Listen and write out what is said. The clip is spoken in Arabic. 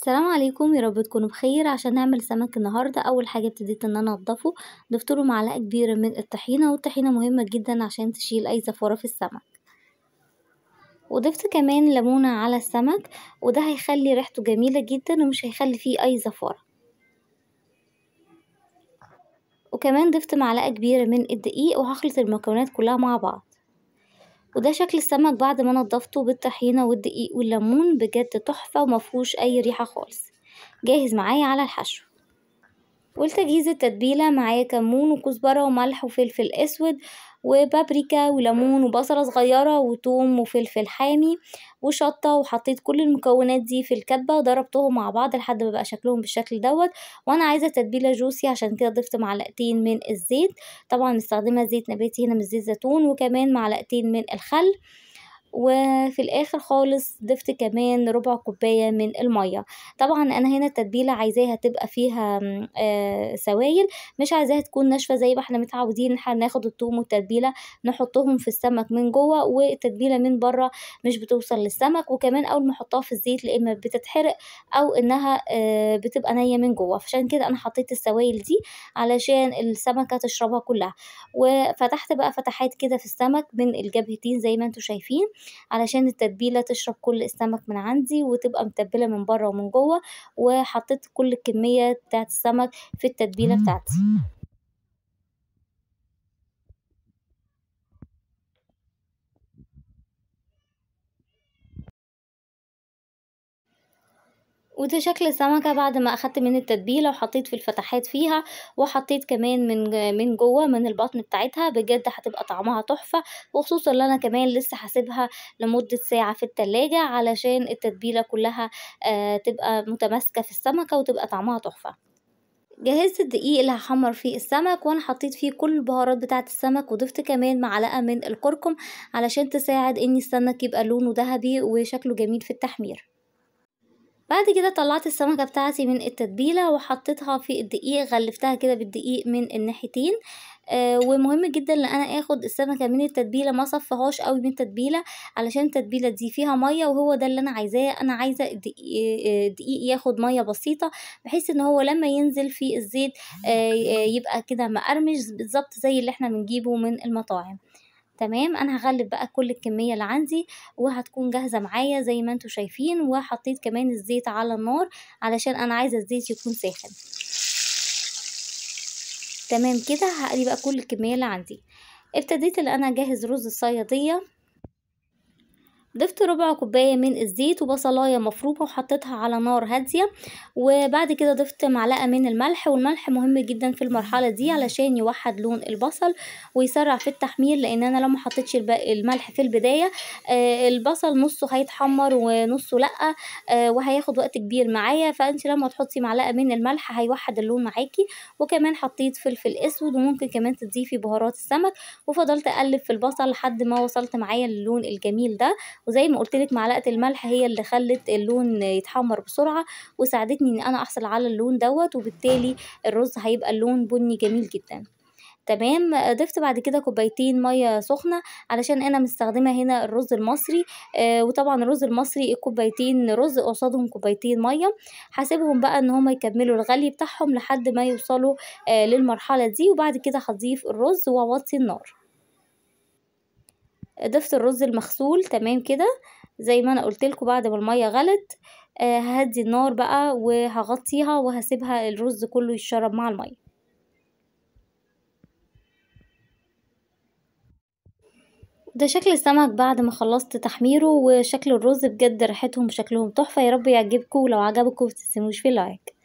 السلام عليكم يا رب تكونوا بخير عشان نعمل سمك النهارده اول حاجه ابتديت ان انا انضفه ضفت له معلقه كبيره من الطحينه والطحينه مهمه جدا عشان تشيل اي زفاره في السمك وضفت كمان ليمونه على السمك وده هيخلي ريحته جميله جدا ومش هيخلي فيه اي زفاره وكمان ضفت معلقه كبيره من الدقيق وهخلط المكونات كلها مع بعض وده شكل السمك بعد ما نضفته بالطحينة والدقيق والليمون بجد تحفة ومفهوش أي ريحة خالص جاهز معايا على الحشو ولتجهيز التتبيلة معايا كمون وكزبرة وملح وفلفل أسود وبابريكا وليمون وبصلة صغيرة وتوم وفلفل حامي وشطة وحطيت كل المكونات دي في الكتبه وضربتهم مع بعض لحد ما بقى شكلهم بالشكل دوت وانا عايزة تتبيلة جوسي عشان كده ضفت معلقتين من الزيت طبعا مستخدمة زيت نباتي هنا مش زيت زيتون وكمان معلقتين من الخل وفي الاخر خالص ضفت كمان ربع كوبايه من الميه طبعا انا هنا التتبيله عايزاها تبقى فيها آه، سوائل مش عايزاها تكون ناشفه زي ما احنا متعودين احنا ناخد الثوم والتتبيله نحطهم في السمك من جوه والتتبيله من بره مش بتوصل للسمك وكمان اول ما احطها في الزيت لا اما بتتحرق او انها آه، بتبقى نيه من جوه فعشان كده انا حطيت السوائل دي علشان السمكه تشربها كلها وفتحت بقى فتحات كده في السمك من الجبهتين زي ما انتم شايفين علشان التتبيلة تشرب كل السمك من عندي وتبقى متبلة من بره ومن جوه وحطيت كل الكمية بتاعت السمك في التتبيلة بتاعتي وده شكل السمكة بعد ما اخدت من التتبيلة وحطيت في الفتحات فيها وحطيت كمان من من جوه من البطن بتاعتها بجد هتبقى طعمها تحفة وخصوصا ان انا كمان لسه هسيبها لمدة ساعة في التلاجة علشان التتبيلة كلها آه تبقى متماسكة في السمكة وتبقى طعمها تحفة جهزت الدقيق اللي هحمر فيه السمك وانا حطيت فيه كل البهارات بتاعت السمك وضفت كمان معلقه من الكركم علشان تساعد ان السمك يبقى لونه ذهبي وشكله جميل في التحمير بعد كده طلعت السمكة بتاعتي من التتبيلة وحطيتها في الدقيق غلفتها كده بالدقيق من الناحيتين آه ومهم جدا ان انا اخد السمكه من التتبيله ما صفهاش قوي من التتبيله علشان التتبيله دي فيها ميه وهو ده اللي انا عايزاه انا عايزه الدقيق آه، ياخد ميه بسيطه بحيث ان هو لما ينزل في الزيت آه يبقى كده مقرمش بالظبط زي اللي احنا بنجيبه من المطاعم تمام انا هغلف بقى كل الكمية اللي عندي وهتكون جاهزة معايا زي ما انتوا شايفين وحطيت كمان الزيت على النار علشان انا عايزة الزيت يكون ساخن تمام كده هقلي بقى كل الكمية اللي عندي ابتديت ان انا اجهز رز الصيادية ضفت ربع كوباية من الزيت وبصلاية مفرومة وحطيتها على نار هادية وبعد كده ضفت معلقة من الملح والملح مهم جدا في المرحلة دي علشان يوحد لون البصل ويسرع في التحمير لان انا لو ما حطيتش الملح في البداية آه، البصل نصه هيتحمر ونصه لأ آه، وهياخد وقت كبير معايا فانت لما تحطي معلقة من الملح هيوحد اللون معاكي وكمان حطيت فلفل اسود وممكن كمان تضيفي بهارات السمك وفضلت اقلب في البصل لحد ما وصلت معايا للون الجميل ده وزي ما قلت لك معلقه الملح هي اللي خلت اللون يتحمر بسرعه وساعدتني ان انا احصل على اللون دوت وبالتالي الرز هيبقى اللون بني جميل جدا تمام ضفت بعد كده كوبايتين ميه سخنه علشان انا مستخدمه هنا الرز المصري آه وطبعا الرز المصري كوبايتين رز قصادهم كوبايتين ميه هسيبهم بقى ان هما يكملوا الغلي بتاعهم لحد ما يوصلوا آه للمرحله دي وبعد كده هضيف الرز واوطي النار ضفت الرز المغسول تمام كده زي ما انا قلت لكم بعد ما الميه غلت آه، ههدي النار بقى وهغطيها وهسيبها الرز كله يتشرب مع الميه ده شكل السمك بعد ما خلصت تحميره وشكل الرز بجد ريحتهم وشكلهم تحفه يا رب يعجبكم ولو عجبكم متنسوش في لايك